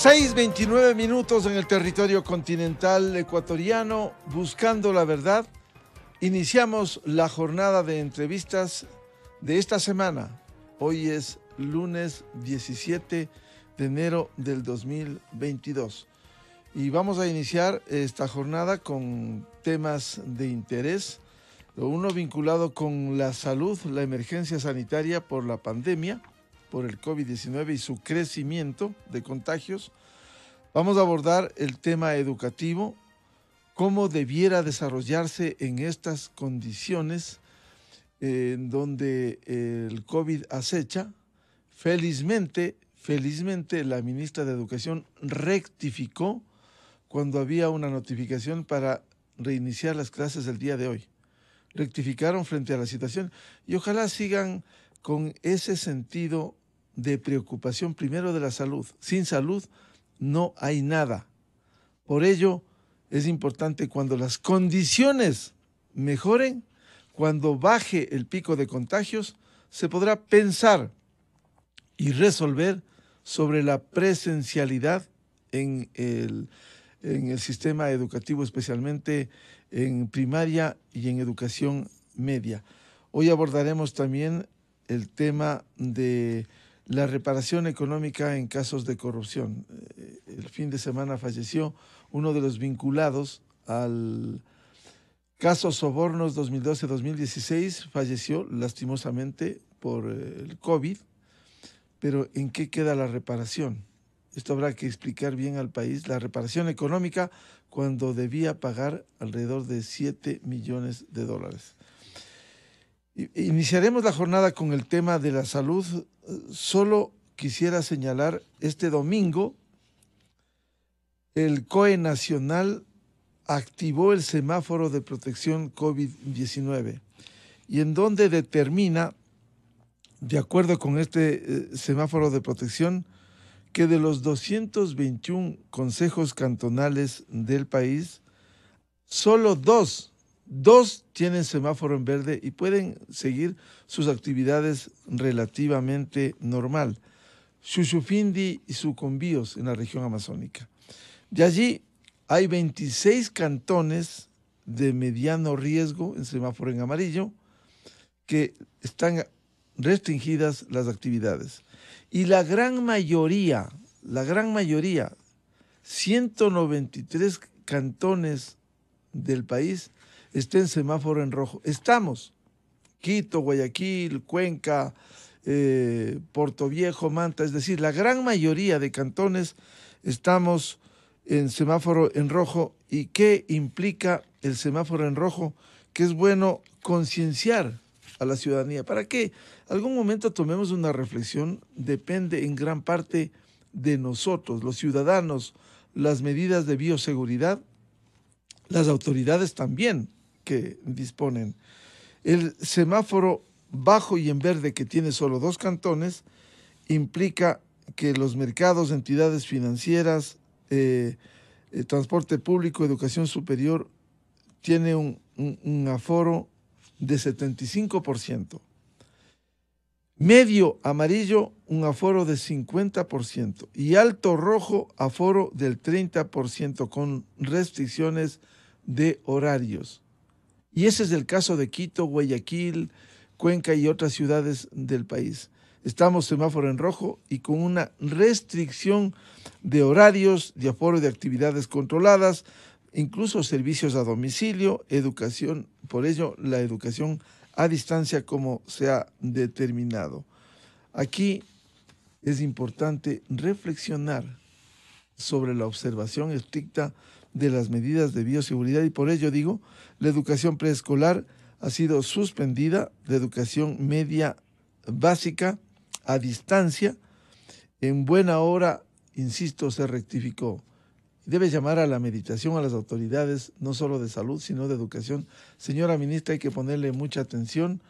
6.29 minutos en el territorio continental ecuatoriano, buscando la verdad. Iniciamos la jornada de entrevistas de esta semana. Hoy es lunes 17 de enero del 2022. Y vamos a iniciar esta jornada con temas de interés. Uno vinculado con la salud, la emergencia sanitaria por la pandemia por el COVID-19 y su crecimiento de contagios, vamos a abordar el tema educativo, cómo debiera desarrollarse en estas condiciones eh, en donde eh, el COVID acecha. Felizmente, felizmente la ministra de Educación rectificó cuando había una notificación para reiniciar las clases del día de hoy. Rectificaron frente a la situación y ojalá sigan con ese sentido de preocupación primero de la salud. Sin salud no hay nada. Por ello es importante cuando las condiciones mejoren, cuando baje el pico de contagios, se podrá pensar y resolver sobre la presencialidad en el, en el sistema educativo, especialmente en primaria y en educación media. Hoy abordaremos también el tema de la reparación económica en casos de corrupción. Eh, el fin de semana falleció uno de los vinculados al caso Sobornos 2012-2016, falleció lastimosamente por eh, el COVID, pero ¿en qué queda la reparación? Esto habrá que explicar bien al país, la reparación económica cuando debía pagar alrededor de 7 millones de dólares. Iniciaremos la jornada con el tema de la salud. Solo quisiera señalar este domingo, el COE Nacional activó el semáforo de protección COVID-19 y en donde determina, de acuerdo con este eh, semáforo de protección, que de los 221 consejos cantonales del país, solo dos Dos tienen semáforo en verde y pueden seguir sus actividades relativamente normal. Chuchufindi y Sucumbíos en la región amazónica. De allí hay 26 cantones de mediano riesgo en semáforo en amarillo que están restringidas las actividades. Y la gran mayoría, la gran mayoría, 193 cantones del país esté en semáforo en rojo. Estamos. Quito, Guayaquil, Cuenca, eh, Puerto Viejo, Manta, es decir, la gran mayoría de cantones estamos en semáforo en rojo. ¿Y qué implica el semáforo en rojo? Que es bueno concienciar a la ciudadanía. ¿Para qué? Algún momento tomemos una reflexión. Depende en gran parte de nosotros, los ciudadanos, las medidas de bioseguridad, las autoridades también que disponen. El semáforo bajo y en verde que tiene solo dos cantones implica que los mercados, entidades financieras, eh, eh, transporte público, educación superior, tiene un, un aforo de 75%. Medio amarillo, un aforo de 50%. Y alto rojo, aforo del 30% con restricciones de horarios. Y ese es el caso de Quito, Guayaquil, Cuenca y otras ciudades del país. Estamos semáforo en rojo y con una restricción de horarios, de aforo de actividades controladas, incluso servicios a domicilio, educación, por ello la educación a distancia como se ha determinado. Aquí es importante reflexionar sobre la observación estricta de las medidas de bioseguridad y por ello digo, la educación preescolar ha sido suspendida, la educación media básica a distancia, en buena hora, insisto, se rectificó. Debe llamar a la meditación a las autoridades, no solo de salud, sino de educación. Señora ministra, hay que ponerle mucha atención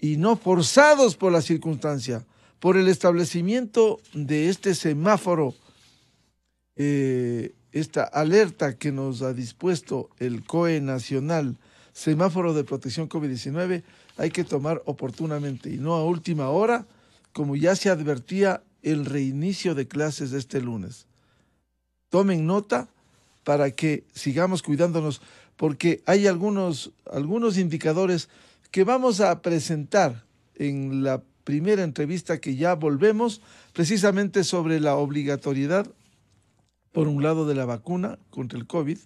y no forzados por la circunstancia, por el establecimiento de este semáforo eh, esta alerta que nos ha dispuesto el COE Nacional, semáforo de protección COVID-19, hay que tomar oportunamente y no a última hora, como ya se advertía el reinicio de clases este lunes. Tomen nota para que sigamos cuidándonos, porque hay algunos, algunos indicadores que vamos a presentar en la primera entrevista que ya volvemos, precisamente sobre la obligatoriedad por un lado de la vacuna contra el COVID,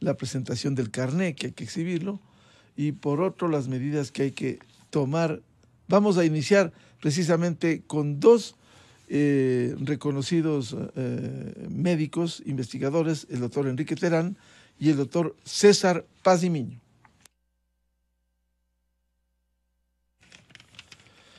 la presentación del carné que hay que exhibirlo, y por otro las medidas que hay que tomar. Vamos a iniciar precisamente con dos eh, reconocidos eh, médicos, investigadores, el doctor Enrique Terán y el doctor César Pazimiño.